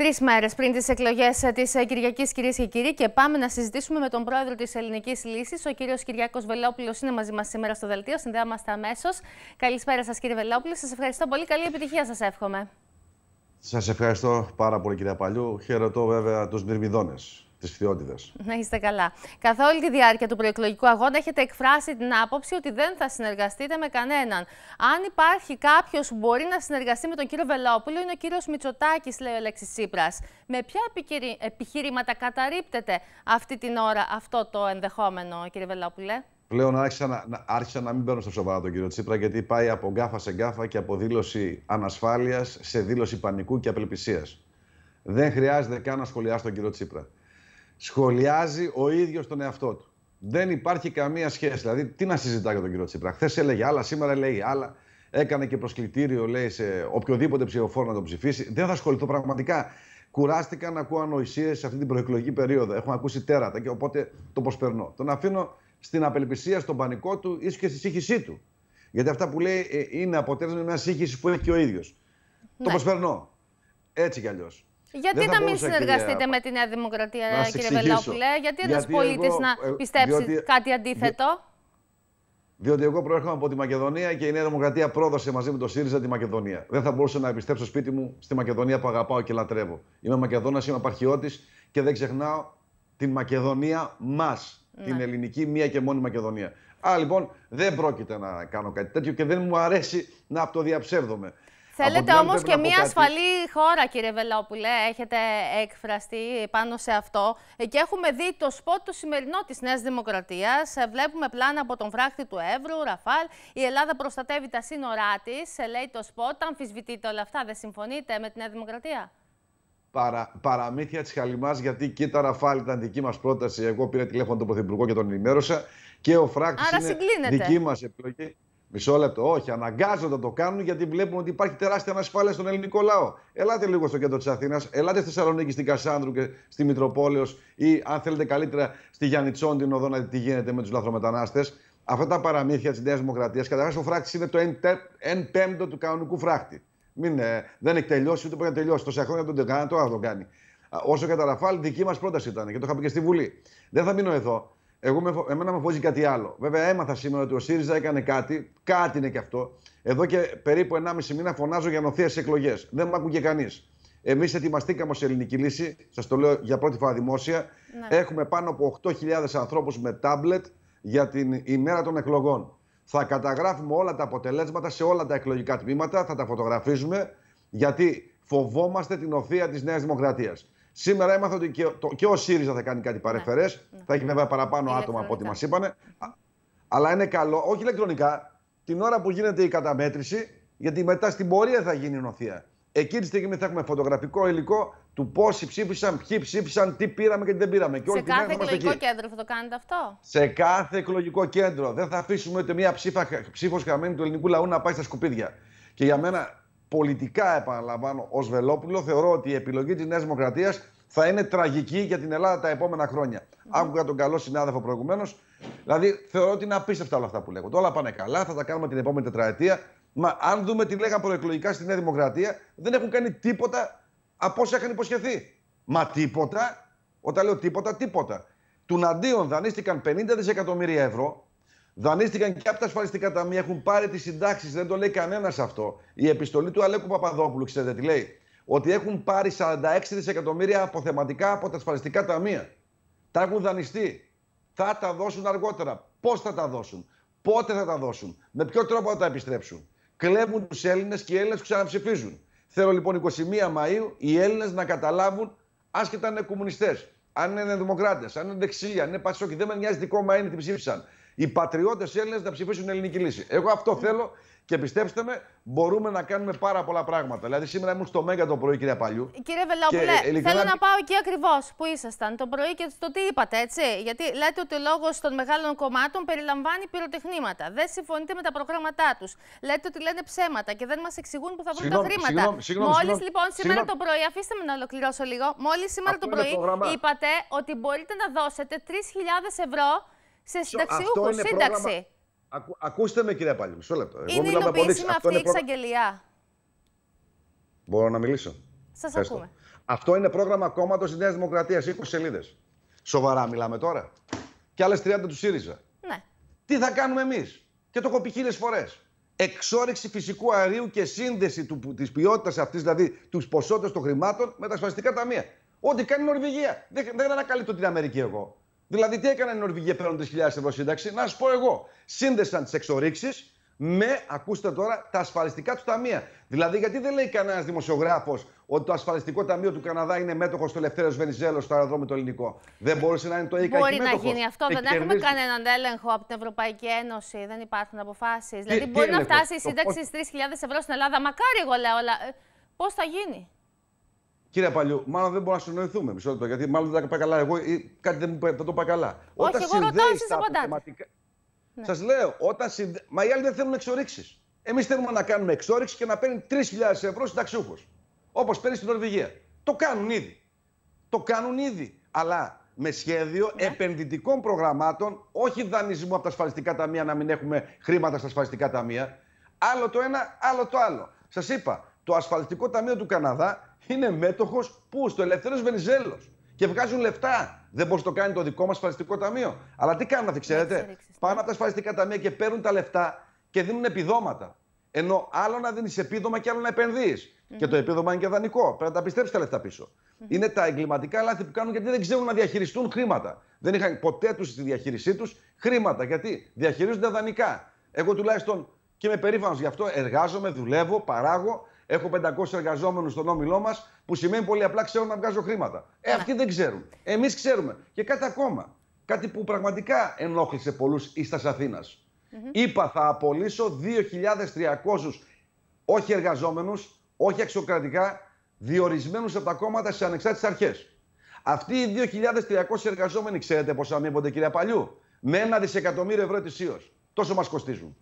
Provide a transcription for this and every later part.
Τρεις μέρες πριν τις εκλογές ε, της ε, Κυριακής, κυρίες και κύριοι, και πάμε να συζητήσουμε με τον πρόεδρο της Ελληνικής Λύσης. Ο κύριος Κυριάκος Βελόπουλος είναι μαζί μας σήμερα στο Δελτίο. Συνδέαμαστε αμέσως. Καλησπέρα σας, κύριε Βελόπουλο. Σας ευχαριστώ πολύ. Καλή επιτυχία σας εύχομαι. Σας ευχαριστώ πάρα πολύ, κύριε Παλιού. Χαιρετώ βέβαια τους μυρμηδόνε τη Να είστε καλά. Καθ' όλη τη διάρκεια του προεκλογικού αγώνα έχετε εκφράσει την άποψη ότι δεν θα συνεργαστείτε με κανέναν. Αν υπάρχει κάποιος που μπορεί να συνεργαστεί με τον κύριο Βελόπουλο, είναι ο κύριος Μητσοτάκης, λέει ο Αλέξης Τσίπρας. Με ποια επιχειρήματα καταρρύπτεται αυτή την ώρα αυτό το ενδεχόμενο, κύριε Βελόπουλε. Πλέον άρχισα να, άρχισα να μην παίρνω στο σοβαρά τον κύριο Τσίπρα, γιατί πάει από γκάφα σε γκάφα και από δήλωση ανασφάλειας σε δήλωση πανικού και απελπισίας. Δεν χρειάζεται καν να σχολιάσει τον κύριο Τσίπρα σχολιάζει ο ίδιος τον εαυτό του. Δεν υπάρχει καμία σχέση. Δηλαδή, τι να συζητά για τον κύριο Τσίπρα. Χθες έλεγε άλλα, σήμερα λέει άλλα. Έκανε και προσκλητήριο, λέει, σε οποιοδήποτε ψηφοφόρο να τον ψηφίσει. Δεν θα ασχοληθώ πραγματικά. Κουράστηκα να ακούω ανοησίες σε αυτή την προεκλογική περίοδο. Έχουμε ακούσει τέρατα και οπότε το προσπερνώ. Τον αφήνω στην απελπισία, στον πανικό του, ίσως και στη σύγχυσή του. Γιατί αυτά που λέει ε, είναι αποτέλεσμα μιας σύγχυσης που έχει και ο ίδιος. Ναι. Το προσπερνώ. Έτσι κι αλλιώς. Γιατί να μην συνεργαστείτε με τη Νέα Δημοκρατία, κύριε Βελόπουλε, γιατί ένα πολίτη να ε, πιστέψει κάτι αντίθετο. Διότι εγώ προέρχομαι από τη Μακεδονία και η Νέα Δημοκρατία πρόδωσε μαζί με το ΣΥΡΙΖΑ τη Μακεδονία. Δεν θα μπορούσα να επιστρέψω σπίτι μου στη Μακεδονία που αγαπάω και λατρεύω. Είμαι Μακεδόνας, είμαι απαρχιώτη και δεν ξεχνάω την Μακεδονία μας. Ναι. Την ελληνική μία και μόνη Μακεδονία. Άρα λοιπόν δεν πρόκειται να κάνω κάτι τέτοιο και δεν μου αρέσει να αυτοδιαψεύδομαι. Θέλετε όμω και μια κάτι... ασφαλή χώρα, κύριε Βελόπουλε. Έχετε εκφραστεί πάνω σε αυτό. Και έχουμε δει το σπότ το σημερινό της Νέας Δημοκρατίας. Βλέπουμε πλάνα από τον φράχτη του Εύρου, Ραφάλ. Η Ελλάδα προστατεύει τα σύνορά της, λέει το σπότ. Αμφισβητείτε όλα αυτά. Δεν συμφωνείτε με τη Νέα Δημοκρατία. Παρα, παραμύθια της χαλιμάς, γιατί κοίτα Ραφάλ ήταν δική μας πρόταση. Εγώ πήρα τηλέφωνο τον Πρωθυπουργό και τον ενημέρωσα. Και ο φράχτης είναι δική μας επιλογή. Μισό λεπτό, όχι, αναγκάζονται να το κάνουν γιατί βλέπουν ότι υπάρχει τεράστια ανασφάλεια στον ελληνικό λαό. Ελάτε λίγο στο κέντρο της Αθήνας, ελάτε στη Θεσσαλονίκη, στην Κασάνδρου και στη Μητροπόλεως ή αν θέλετε καλύτερα στη Γιάννη την οδό να δείτε τι γίνεται με τους λαθρομετανάστες. Αυτά τα παραμύθια της Νέας Δημοκρατίας, καταρχάς ο φράχτης είναι το 1 πέμπτο του κανονικού φράχτη. Μην, ε, δεν έχει τελειώσει, ούτε πρέπει να τελειώσει. Τόσα χρόνια τον τεγάνα, τώρα θα τον κάνει. Όσο κατά δική μας πρόταση ήταν και το είχα πει και στη Βουλή. Δεν θα μείνω εδώ εγώ με, εμένα με φοβίζει κάτι άλλο. Βέβαια, έμαθα σήμερα ότι ο ΣΥΡΙΖΑ έκανε κάτι, κάτι είναι και αυτό. Εδώ και περίπου 1,5 μήνα φωνάζω για στι εκλογές. Δεν μ' άκουγε κανείς. Εμείς ετοιμαστήκαμε σε ελληνική λύση, σας το λέω για πρώτη φορά δημόσια. Ναι. Έχουμε πάνω από 8.000 ανθρώπους με τάμπλετ για την ημέρα των εκλογών. Θα καταγράφουμε όλα τα αποτελέσματα σε όλα τα εκλογικά τμήματα, θα τα φωτογραφίζουμε, γιατί φοβόμαστε την οθεία της Νέας Δημοκρατίας. Σήμερα έμαθα ότι και, και ο ΣΥΡΙΖΑ θα κάνει κάτι ναι, παρεφερές. Ναι. Θα έχει βέβαια παραπάνω ναι, άτομα από ό,τι μας είπανε. Αλλά είναι καλό, όχι ηλεκτρονικά, την ώρα που γίνεται η καταμέτρηση, γιατί μετά στην πορεία θα γίνει η νοθεία. Εκείνη τη στιγμή θα έχουμε φωτογραφικό υλικό του πόσοι ψήφισαν, ποιοι ψήφισαν, τι πήραμε και τι δεν πήραμε. Και σε κάθε εκλογικό κέντρο θα το κάνετε αυτό. Σε κάθε εκλογικό κέντρο. Δεν θα αφήσουμε ούτε μία ψήφος χαμένη του ελληνικού λαού να πάει στα σκουπίδια. Και για μένα πολιτικά επαναλαμβάνω ως Βελόπουλο θεωρώ ότι η επιλογή της Νέας Δημοκρατίας θα είναι τραγική για την Ελλάδα τα επόμενα χρόνια. Mm. Άκουγα τον καλό συνάδελφο προηγουμένως. Δηλαδή, θεωρώ ότι είναι απίστευτα όλα αυτά που λέγονται. Όλα πάνε καλά, θα τα κάνουμε την επόμενη τετραετία. Μα αν δούμε τι λέγαν προεκλογικά στη Νέα Δημοκρατία, δεν έχουν κάνει τίποτα από όσα είχαν υποσχεθεί. Μα τίποτα, όταν λέω τίποτα, τίποτα. Τουναντίον δανείστηκαν 50 δισεκατομμύρια ευρώ Δανείστηκαν και από τα ασφαλιστικά ταμεία, έχουν πάρει τις συντάξεις, δεν το λέει κανένας αυτό. Η επιστολή του Αλέκου Παπαδόπουλου, ξέρετε τι λέει, ότι έχουν πάρει 46 δισεκατομμύρια αποθεματικά από τα ασφαλιστικά ταμεία. Τα έχουν δανειστεί. Θα τα δώσουν αργότερα. Πώς θα τα δώσουν, πότε θα τα δώσουν, με ποιο τρόπο θα τα επιστρέψουν. Κλέβουν τους Έλληνες και οι Έλληνες τους ξαναψηφίζουν. Θέλω λοιπόν 21 Μαου οι Έλληνες να καταλάβουν, άσχετα αν είναι κομμουνιστές, αν είναι δημοκράτες, αν είναι δεξιά, αν είναι πασόκοι, δεν με νοιάζει τι κόμμα είναι, τι ψήφισαν οι πατριώτες Έλληνες να ψηφίσουν ελληνική λύση. Εγώ αυτό ναι. θέλω και πιστέψτε με, μπορούμε να κάνουμε πάρα πολλά πράγματα. Δηλαδή, σήμερα ήμουν στο Μέγκα το πρωί, κυρία Παλιού. Κύριε Βελόπουλε, θέλω να πάω εκεί ακριβώς που ήσασταν το πρωί και το τι είπατε, έτσι. Γιατί λέτε ότι ο λόγος των μεγάλων κομμάτων περιλαμβάνει πυροτεχνήματα. Δεν συμφωνείτε με τα προγράμματά τους. Λέτε ότι λένε ψέματα και δεν μας εξηγούν που θα βρουν συγγνώμη, τα χρήματα. Μόλι λοιπόν σήμερα το πρωί, αφήστε με να ολοκληρώσω λίγο. Μόλις σήμερα το πρωί το είπατε ότι μπορείτε να δώσετε 3.000 ευρώ σε συνταξιούχου. Σύνταξη. Ακού, ακούστε με, κυρία Πάλι, μισό λεπτό. Είναι Εγώ υλοποιήσιμα αυτή η εξαγγελία. Μπορώ να μιλήσω. Σας ακούμε. Αυτό είναι πρόγραμμα κόμματος τη Νέα Δημοκρατία, 20 σελίδες. Σοβαρά μιλάμε τώρα. Και άλλες 30 του ΣΥΡΙΖΑ. Ναι. Τι θα κάνουμε εμείς. Και το έχω πει χίλιες φορές. Εξόρυξη φυσικού αερίου και σύνδεση της ποιότητας αυτής, δηλαδή τους ποσότητα των χρημάτων με τα ασφαλιστικά ταμεία. Ό,τι κάνει η Νορβηγία. Δεν, δεν ανακαλύπτω την Αμερική εγώ. Δηλαδή, τι έκαναν οι Νορβηγοί παίρνοντα 3.000 ευρώ σύνταξη. Να σου πω εγώ. Σύνδεσαν τις εξορίξεις με, ακούστε τώρα, τα ασφαλιστικά του ταμεία. Δηλαδή, γιατί δεν λέει κανένας δημοσιογράφος ότι το ασφαλιστικό ταμείο του Καναδά είναι μέτοχος του Ελευθέρω Βενιζέλο στο αεροδρόμιο το ελληνικό. Δεν μπορούσε να είναι το ΕΙΚΑ Μπορεί να γίνει αυτό. Ε, δεν έχουμε κανέναν έλεγχο από την Ευρωπαϊκή Ένωση. Δεν υπάρχουν αποφάσεις. Δηλαδή, μπορεί να φτάσει η σύνταξη 3.000 ευρώ στην Ελλάδα. Μακάρι εγώ λέω, αλλά ε, πώς θα γίνει. Κύριε Παλιού, μάλλον δεν μπορούμε να συνοηθούμε. Μισό λεπτό, γιατί μάλλον δεν τα είπα καλά εγώ ή ε, κάτι δεν μου δεν το είπα καλά. Όχι, όταν εγώ ρωτάω, εσεί απαντάτε. Ναι. Σας λέω, όταν συνδε... Μα οι άλλοι δεν θέλουν εξορίξεις. Εμείς θέλουμε να κάνουμε εξόριξη και να παίρνει 3.000 ευρώ συνταξιούχο. Όπως παίρνει στην Νορβηγία. Το κάνουν ήδη. Το κάνουν ήδη. Αλλά με σχέδιο ναι. επενδυτικών προγραμμάτων, όχι δανεισμού από τα ασφαλιστικά ταμεία να μην έχουμε χρήματα στα ασφαλιστικά ταμεία. Άλλο το ένα, άλλο το άλλο. Σας είπα, το ασφαλιστικό ταμείο του Καναδά είναι μέτοχος πού, στο ελευθερό Βενιζέλος. Και βγάζουν λεφτά. Δεν μπορείς να το κάνει το δικό μας ασφαλιστικό ταμείο. Αλλά τι κάνουν, ξέρετε. Ναι. Πάνε από τα ασφαλιστικά ταμεία και παίρνουν τα λεφτά και δίνουν επιδόματα. Ενώ άλλο να δίνεις επίδομα και άλλο να επενδυει Και το επίδομα είναι και δανεικό. Πρέπει να τα πιστέψεις τα λεφτά Είναι τα εγκληματικά λάθη που κάνουν γιατί δεν ξέρουν να διαχειριστούν χρήματα. Δεν είχαν ποτέ τους στη διαχείρισή τους χρήματα. Γιατί διαχειρίζονται δανεικά. Εγώ τουλάχιστον και είμαι περήφανος γι' αυτό. Εργάζομαι, δουλεύω, παράγω Έχω 500 εργαζόμενους στον όμιλό μας, που σημαίνει πολύ απλά ξέρω να βγάζω χρήματα. Ε, ναι. αυτοί δεν ξέρουν. Εμείς ξέρουμε. Και κάτι ακόμα. Κάτι που πραγματικά ενόχλησε πολλούς ίστας Αθήνα. Mm -hmm. Είπα θα απολύσω 2.300 όχι εργαζόμενους, όχι αξιοκρατικά, διορισμένους από τα κόμματα σε ανεξάρτητες αρχές. Αυτοί οι 2.300 εργαζόμενοι, ξέρετε πώ αμείβονται, κυρία Παλιού, με ένα δισεκατομμύριο ευρώ ετησίως. Τόσο μας κοστίζουν.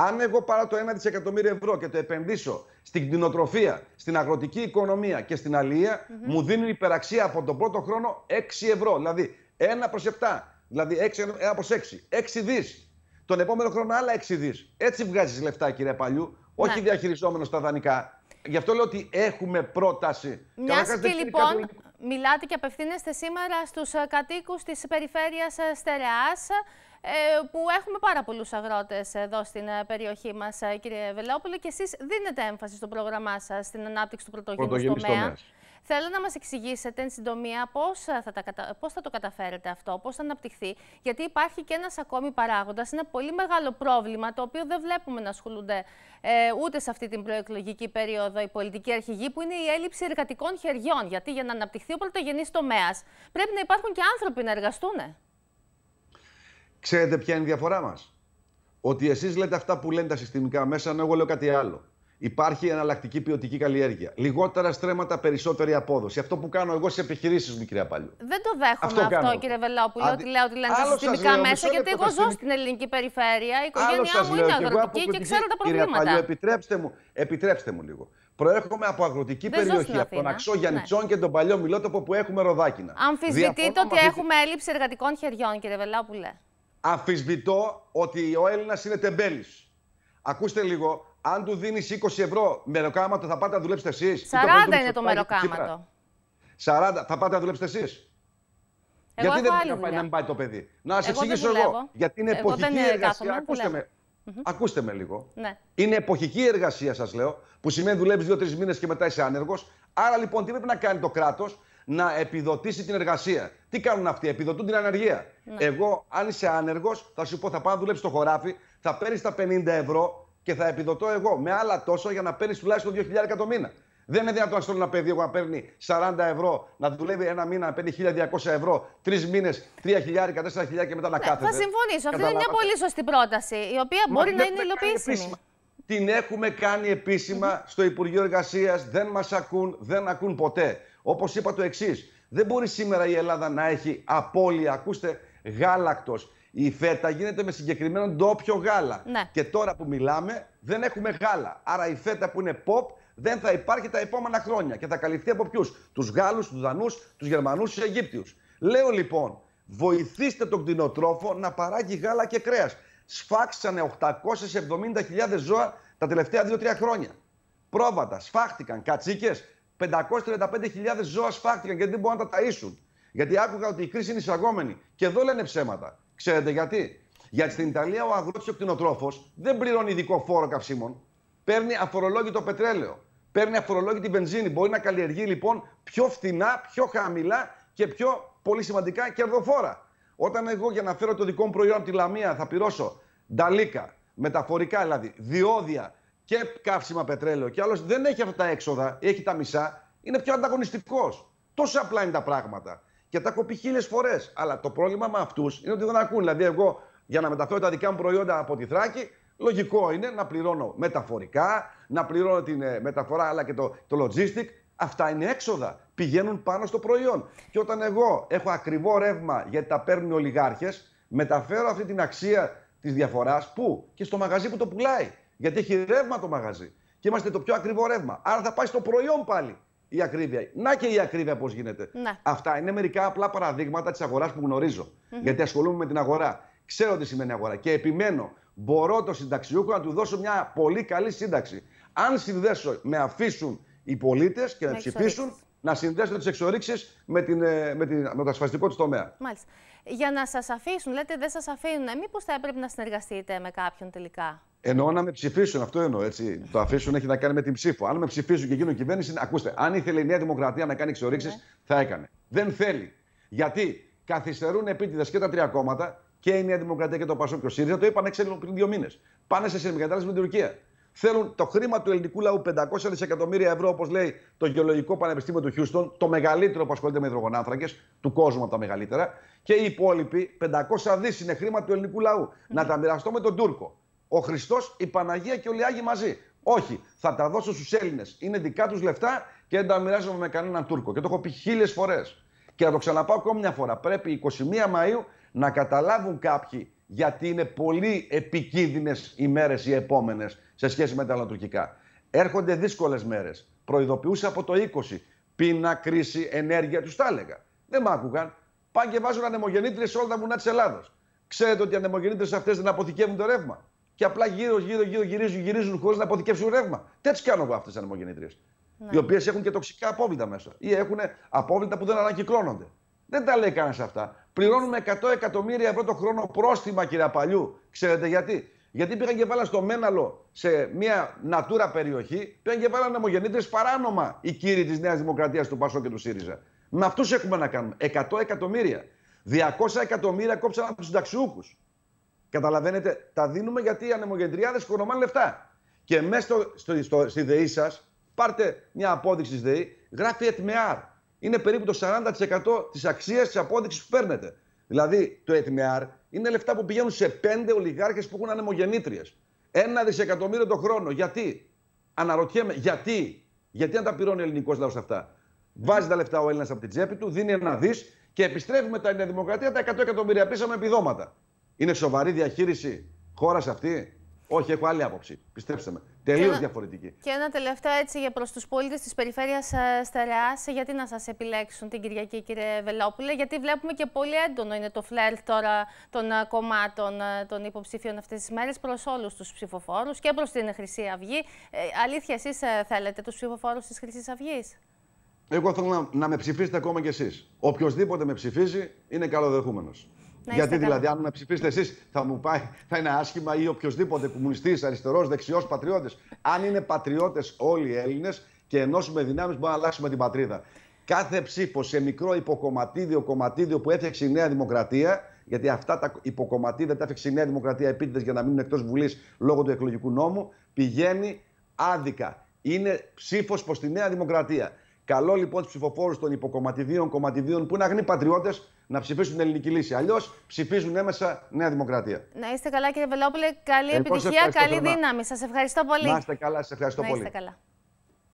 Αν εγώ πάρω το 1 δισεκατομμύριο ευρώ και το επενδύσω στην κτηνοτροφία, στην αγροτική οικονομία και στην αλληλεία, mm -hmm. μου δίνουν υπεραξία από τον πρώτο χρόνο 6 ευρώ. Δηλαδή 1 προ 7, δηλαδή 6, 1 προ 6, 6 δις. Τον επόμενο χρόνο άλλα 6 δις. Έτσι βγάζεις λεφτά, κύριε Παλιού, όχι ναι. διαχειριζόμενο τα δανεικά. Γι' αυτό λέω ότι έχουμε πρόταση. Μιας και λοιπόν κάτι... μιλάτε και απευθύνεστε σήμερα στους ε, κατοίκους της περιφέρειας ε, Στερεάς. Ε, που έχουμε πάρα πολλούς αγρότες εδώ στην ε, περιοχή μας, ε, κύριε Βελόπουλο, και εσείς δίνετε έμφαση στο πρόγραμμά σας στην ανάπτυξη του πρωτογενούς τομέα. Θέλω να μας εξηγήσετε εν συντομία πώς θα, θα το καταφέρετε αυτό, πώς θα αναπτυχθεί, γιατί υπάρχει και ένας ακόμη παράγοντας, ένα πολύ μεγάλο πρόβλημα το οποίο δεν βλέπουμε να ασχολούνται ε, ούτε σε αυτή την προεκλογική περίοδο οι πολιτικοί αρχηγοί, που είναι η έλλειψη εργατικών χεριών, γιατί για να αναπτυχθεί ο πρωτογενής τομέας πρέπει να υπάρχουν και άνθρωποι να εργαστούν. Ξέρετε ποια είναι η διαφορά μας. Ότι εσείς λέτε αυτά που λένε τα συστημικά μέσα, ενώ εγώ λέω κάτι άλλο. Υπάρχει εναλλακτική ποιοτική καλλιέργεια. Λιγότερα στρέμματα, περισσότερη απόδοση. Αυτό που κάνω εγώ στι επιχειρήσεις μου, κυρία Παλιού. Δεν το δέχομαι αυτό, αυτό, κύριε Βελόπουλο, Αντι... ότι λέω ότι λένε τα συστημικά λέω, μέσα, γιατί εγώ ζω στην ελληνική περιφέρεια, η οικογένειά μου είναι αγροτική και, και ξέρω τα προβλήματα. Κύριε Παλιού, επιτρέψτε μου, επιτρέψτε μου λίγο. Προέρχομαι από αγροτική Δεν περιοχή, από τον Αξό ναι. Γιανιτσόν ναι. και τον παλιό Μιλότοπο που έχουμε ροδάκινα. Αμφισβητείτε ότι έχουμε έλλειψη εργατικών χεριών, κύριε Βελόπουλε. Αμφισβητώ ότι ο Έλληνας είναι τεμπέλης. Ακούστε λίγο, αν του δίνεις 20 ευρώ μεροκάματο, θα πάτε να δουλέψετε εσείς. 40 είναι το μεροκάματο. 40, θα πάτε να δουλέψετε εσείς. Γιατί δεν πρέπει να, να πάει το παιδί. Να σα εξηγήσω εγώ. Γιατί είναι εποχική εργασία. Ακούστε με. λίγο. Ναι. Είναι εποχική εργασία, σας λέω, που σημαίνει δουλεύεις δύο-τρει μήνες και μετά είσαι άνεργος. Άρα λοιπόν, τι πρέπει να κάνει το κράτος, να επιδοτήσει την εργασία. Τι κάνουν αυτοί, επιδοτούν την ανεργία. Ναι. Εγώ, αν είσαι άνεργος, θα σου πω: Θα πάω να δουλέψει στο χωράφι, θα παίρνεις τα 50 ευρώ και θα επιδοτώ εγώ με άλλα τόσο για να παίρνεις τουλάχιστον 2.000 το μήνα. Δεν είναι δυνατόν να στέλνω ένα παιδί εγώ να παίρνει 40 ευρώ, να δουλεύει ένα μήνα, να παίρνει 1.200 ευρώ, τρεις μήνες, 3.000, 4.000 και μετά να ναι, κάθεται. Θα συμφωνήσω. Αυτή είναι μια πολύ σωστή πρόταση, η οποία Μα μπορεί να είναι υλοποιήσιμη. Την έχουμε κάνει επίσημα στο Υπουργείο Εργασίας. Δεν μας ακούν, δεν ακούν ποτέ. Όπως είπα το εξής, δεν μπορεί σήμερα η Ελλάδα να έχει απώλεια, ακούστε, γάλακτος. Η φέτα γίνεται με συγκεκριμένο ντόπιο γάλα. Ναι. Και τώρα που μιλάμε, δεν έχουμε γάλα. Άρα η φέτα που είναι pop δεν θα υπάρχει τα επόμενα χρόνια και θα καλυφθεί από ποιους, τους Γάλλους, τους Δανούς, τους Γερμανούς, τους Αιγύπτιους. Λέω λοιπόν, βοηθήστε τον κτηνοτρόφο να παράγει γάλα και κρέας. Σφάξανε 870.000 ζώα τα τελευταία 2-3 χρόνια. Πρόβατα, σφάχτηκαν κατσίκες, 535.000 ζώα σφάχτηκαν γιατί δεν μπορούν να τα ταΐσουν. Γιατί άκουγα ότι η κρίση είναι εισαγόμενη. Και εδώ λένε ψέματα. Ξέρετε γιατί. Γιατί στην Ιταλία ο αγρότης ο κτηνοτρόφος δεν πληρώνει ειδικό φόρο καυσίμων. Παίρνει αφορολόγητο πετρέλαιο. Παίρνει αφορολόγητη βενζίνη. Μπορεί να καλλιεργεί λοιπόν πιο φθηνά, πιο χαμηλά και πιο πολύ σημαντικά κερδοφόρα. Όταν εγώ για να φέρω το δικό μου προϊόν τη Λαμία θα πληρώσω νταλίκα, μεταφορικά δηλαδή, διόδια και καύσιμα πετρέλαιο και άλλος δεν έχει αυτά τα έξοδα, έχει τα μισά, είναι πιο ανταγωνιστικός. Τόσο απλά είναι τα πράγματα. Και τα έχω πει χίλιες φορές. Αλλά το πρόβλημα με αυτούς είναι ότι δεν ακούν. Δηλαδή, εγώ για να μεταφέρω τα δικά μου προϊόντα από τη Θράκη, λογικό είναι να πληρώνω μεταφορικά, να πληρώνω την ε, μεταφορά αλλά και το, το logistic. Αυτά είναι έξοδα. Πηγαίνουν πάνω στο προϊόν. Και όταν εγώ έχω ακριβό ρεύμα γιατί τα παίρνουν οι ολιγάρχες, μεταφέρω αυτή την αξία της διαφοράς που και στο μαγαζί που το πουλάει. Γιατί έχει ρεύμα το μαγαζί. Και είμαστε το πιο ακριβό ρεύμα. Άρα θα πάει στο προϊόν πάλι η ακρίβεια. Να και η ακρίβεια πώς γίνεται. Ναι. Αυτά είναι μερικά απλά παραδείγματα της αγοράς που γνωρίζω. Γιατί ασχολούμαι με την αγορά. Ξέρω τι σημαίνει αγορά. Και επιμένω, μπορώ το συνταξιούχο να του δώσω μια πολύ καλή σύνταξη. Αν συνδέσω, με αφήσουν οι πολίτες και να, να ψηφίσουν, να συνδέσουν τις εξορίξεις ε, με, την, με, με το ασφαλιστικό του τομέα. Μάλιστα. Για να σας αφήσουν, λέτε δεν σας αφήνουν, μήπως θα έπρεπε να συνεργαστείτε με κάποιον τελικά. Εννοώ να με ψηφίσουν, αυτό εννοώ. Έτσι. Το αφήσουν έχει να κάνει με την ψήφο. Αν με ψηφίσουν και γίνουν κυβέρνηση, ακούστε, αν ήθελε η Νέα Δημοκρατία να κάνει εξορίξεις, ναι. θα έκανε. Δεν θέλει. Γιατί καθυστερούν επίτηδες και τα τρία κόμματα και η Νέα Δημοκρατία και το Πασό και ο ΣΥΡΙΖΑ. Το είπαν έξω πριν δύο μήνες. Πάνε σε συνεργατάσταση με την Τουρκία. Θέλουν το χρήμα του ελληνικού λαού 500 δισεκατομμύρια ευρώ, όπως λέει το Γεωλογικό Πανεπιστήμιο του Χιούστον, το μεγαλύτερο που ασχολείται με υδρογονάνθρακες του κόσμου από τα μεγαλύτερα. Και οι υπόλοιποι 500 δις είναι χρήμα του ελληνικού λαού. Mm. Να ναι. τα μοιραστώ με τον Τούρκο ο Χριστός, η Παναγία και όλοι οι Άγιοι μαζί. Όχι, θα τα δώσω στους Έλληνες. Είναι δικά τους λεφτά και δεν τα μοιράζομαι με κανέναν Τούρκο. Και το έχω πει χίλιες φορές. Και θα το ξαναπάω ακόμη μια φορά. Πρέπει 21 Μαΐου να καταλάβουν κάποιοι γιατί είναι πολύ επικίνδυνες οι μέρες οι επόμενες σε σχέση με τα λατουρκικά. Έρχονται δύσκολες μέρες. Προειδοποιούσα από το 20. Πίνα, κρίση, ενέργεια, τους τα έλεγα. Δεν μ' άκουγαν. Πάνε και βάζουν ανεμογεννήτριες σε όλα τα βουνά της Ελλάδα. Ξέρετε ότι οι ανεμογεννήτριες αυτές δεν αποθηκεύουν το ρεύμα και απλά γύρω, γύρω, γύρω γυρίζουν, γυρίζουν χωρίς να αποθηκεύσουν ρεύμα. Τέτοιε κάνω εγώ αυτέ τι ανεμογεννήτριε. Οι ναι. οποίες έχουν και τοξικά απόβλητα μέσα ή έχουν απόβλητα που δεν ανακυκλώνονται. Δεν τα λέει κανένας αυτά. Πληρώνουμε 100 εκατομμύρια ευρώ το χρόνο πρόστιμα, κύριε Παλιού. Ξέρετε γιατί. Γιατί πήγαν και βάλαν στο Μέναλο σε μια νατούρα περιοχή, πήγαν και βάλαν ανεμογεννήτριες παράνομα οι κύριοι της Νέας Δημοκρατίας του Πασό και του ΣΥΡΙΖΑ. Με αυτούς έχουμε να κάνουμε. 100 εκατομμύρια. 200 εκατομμύρια κόψαν από τους συνταξιούχους. Καταλαβαίνετε, τα δίνουμε γιατί οι ανεμογεντριάδες κορονομάνε λεφτά. Και μέσα στο, στο, στο, στη ΔΕΗ σας, πάρτε μια απόδειξη στη ΔΕΗ, γράφει ΕΤΜΕΑΡ. Είναι περίπου το 40% της αξίας της απόδειξης που παίρνετε. Δηλαδή, το ΕΤΜΕΑΡ είναι λεφτά που πηγαίνουν σε πέντε ολιγάρχες που έχουν ανεμογεννήτριες. Ένα δισεκατομμύριο το χρόνο. Γιατί, αναρωτιέμαι, γιατί, γιατί αν τα πληρώνει ο ελληνικός λαός αυτά. Βάζει τα λεφτά ο Έλληνας από την τσέπη του, δίνει ένα δις και επιστρέφουμε τα η Δημοκρατία τα 100 εκατομμύρια πίσω με επιδόματα. Είναι σοβαρή διαχείριση χώρας αυτή. Όχι, έχω άλλη άποψη. Πιστέψτε με. Τελείως διαφορετική. Και ένα τελευταίο έτσι για προς τους πολίτες της περιφέρειας ε, Στερεά, γιατί να σας επιλέξουν την Κυριακή, κύριε Βελόπουλε, γιατί βλέπουμε και πολύ έντονο είναι το φλερτ τώρα των ε, κομμάτων ε, των υποψηφίων αυτές τις μέρες προς όλους τους ψηφοφόρους και προς την Χρυσή Αυγή. αλήθεια, εσείς θέλετε τους ψηφοφόρους της Χρυσής Αυγής. Εγώ θέλω να, να με ψηφίσετε ακόμα κι εσείς. Οποιοδήποτε με ψηφίζει είναι καλοδεχούμενος. Γιατί δηλαδή, αν με ψηφίσετε εσείς, θα μου πάει, θα είναι άσχημα ή οποιοδήποτε κομμουνιστής, αριστερός, δεξιός, πατριώτης. Αν είναι πατριώτες όλοι οι Έλληνες και ενώσουμε δυνάμει, μπορούμε να αλλάξουμε την πατρίδα. Κάθε ψήφο σε μικρό υποκομματίδιο, κομματίδιο που έφτιαξε η Νέα Δημοκρατία, γιατί αυτά τα υποκομματίδια τα έφτιαξε η Νέα Δημοκρατία επίτηδες για να μείνουν εκτός Βουλής λόγω του εκλογικού νόμου, πηγαίνει άδικα. Είναι ψήφος προς τη Νέα Δημοκρατία. Καλό λοιπόν τους ψηφοφόρους των υποκομματιδίων, κομματιδίων που είναι αγνοί πατριώτες να ψηφίσουν την ελληνική λύση. Αλλιώς ψηφίζουν έμεσα Νέα Δημοκρατία. Να είστε καλά, κύριε Βελόπουλε. Καλή επιτυχία, καλή δύναμη. Σας ευχαριστώ πολύ. Να είστε καλά, σας ευχαριστώ είστε πολύ. Καλά.